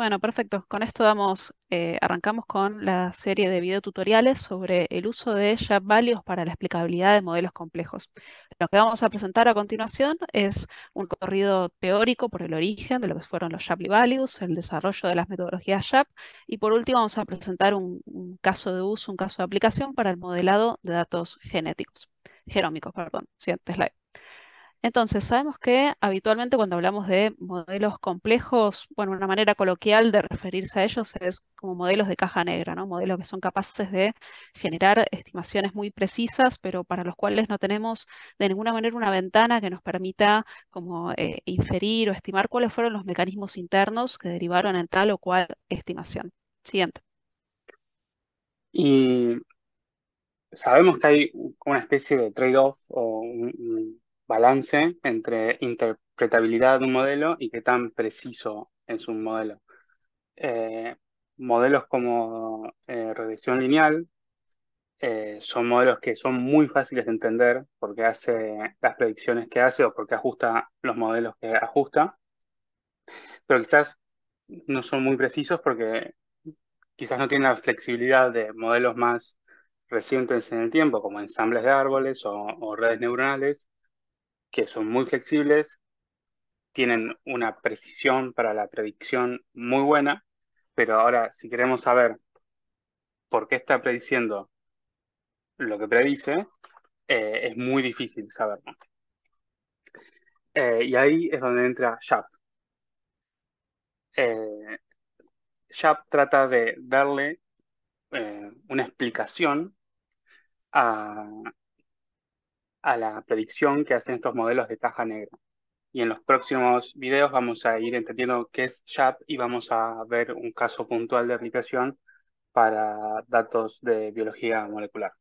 Bueno, perfecto. Con esto damos, eh, arrancamos con la serie de videotutoriales sobre el uso de Sharp Values para la explicabilidad de modelos complejos. Lo que vamos a presentar a continuación es un corrido teórico por el origen de lo que fueron los Shapley Values, el desarrollo de las metodologías Shap, y por último vamos a presentar un, un caso de uso, un caso de aplicación para el modelado de datos genéticos, genómicos, perdón. Siguiente slide. Entonces, sabemos que habitualmente cuando hablamos de modelos complejos, bueno, una manera coloquial de referirse a ellos es como modelos de caja negra, ¿no? Modelos que son capaces de generar estimaciones muy precisas, pero para los cuales no tenemos de ninguna manera una ventana que nos permita como eh, inferir o estimar cuáles fueron los mecanismos internos que derivaron en tal o cual estimación. Siguiente. Y sabemos que hay una especie de trade-off o un, balance entre interpretabilidad de un modelo y qué tan preciso es un modelo. Eh, modelos como eh, regresión lineal eh, son modelos que son muy fáciles de entender porque hace las predicciones que hace o porque ajusta los modelos que ajusta, pero quizás no son muy precisos porque quizás no tienen la flexibilidad de modelos más recientes en el tiempo, como ensambles de árboles o redes neuronales, que son muy flexibles, tienen una precisión para la predicción muy buena, pero ahora si queremos saber por qué está prediciendo lo que predice, eh, es muy difícil saberlo. Eh, y ahí es donde entra Shap. Eh, trata de darle eh, una explicación a, a la predicción que hacen estos modelos de caja negra. Y en los próximos videos vamos a ir entendiendo qué es SHAP y vamos a ver un caso puntual de aplicación para datos de biología molecular.